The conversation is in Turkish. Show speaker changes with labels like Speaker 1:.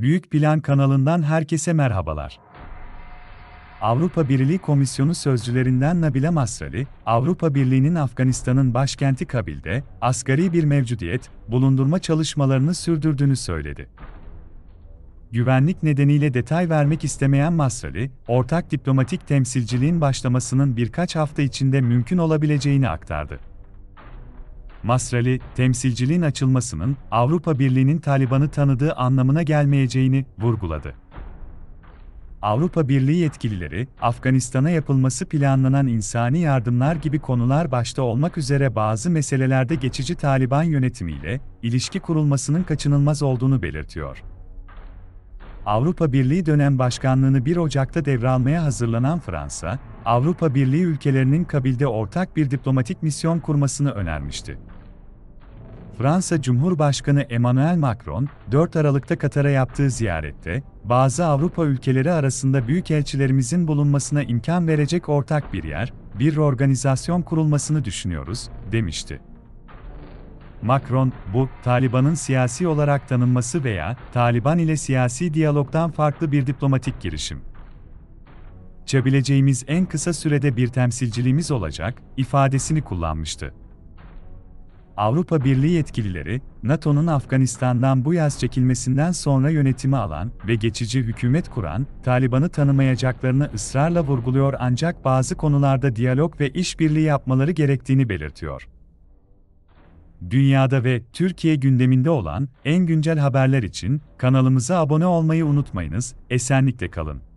Speaker 1: Büyük Plan kanalından herkese merhabalar. Avrupa Birliği Komisyonu sözcülerinden Nabila Masrali, Avrupa Birliği'nin Afganistan'ın başkenti Kabil'de asgari bir mevcudiyet bulundurma çalışmalarını sürdürdüğünü söyledi. Güvenlik nedeniyle detay vermek istemeyen Masrali, ortak diplomatik temsilciliğin başlamasının birkaç hafta içinde mümkün olabileceğini aktardı. Masrali, temsilciliğin açılmasının Avrupa Birliği'nin Taliban'ı tanıdığı anlamına gelmeyeceğini vurguladı. Avrupa Birliği yetkilileri, Afganistan'a yapılması planlanan insani yardımlar gibi konular başta olmak üzere bazı meselelerde geçici Taliban yönetimiyle ilişki kurulmasının kaçınılmaz olduğunu belirtiyor. Avrupa Birliği dönem başkanlığını 1 Ocak'ta devralmaya hazırlanan Fransa, Avrupa Birliği ülkelerinin kabilde ortak bir diplomatik misyon kurmasını önermişti. Fransa Cumhurbaşkanı Emmanuel Macron, 4 Aralık'ta Katar'a yaptığı ziyarette, bazı Avrupa ülkeleri arasında büyük elçilerimizin bulunmasına imkan verecek ortak bir yer, bir organizasyon kurulmasını düşünüyoruz, demişti. Macron, bu, Taliban'ın siyasi olarak tanınması veya Taliban ile siyasi diyalogdan farklı bir diplomatik girişim. Çabileceğimiz en kısa sürede bir temsilciliğimiz olacak, ifadesini kullanmıştı. Avrupa Birliği yetkilileri, NATO'nun Afganistan'dan bu yaz çekilmesinden sonra yönetimi alan ve geçici hükümet kuran, Taliban'ı tanımayacaklarını ısrarla vurguluyor ancak bazı konularda diyalog ve işbirliği yapmaları gerektiğini belirtiyor. Dünyada ve Türkiye gündeminde olan en güncel haberler için kanalımıza abone olmayı unutmayınız, esenlikle kalın.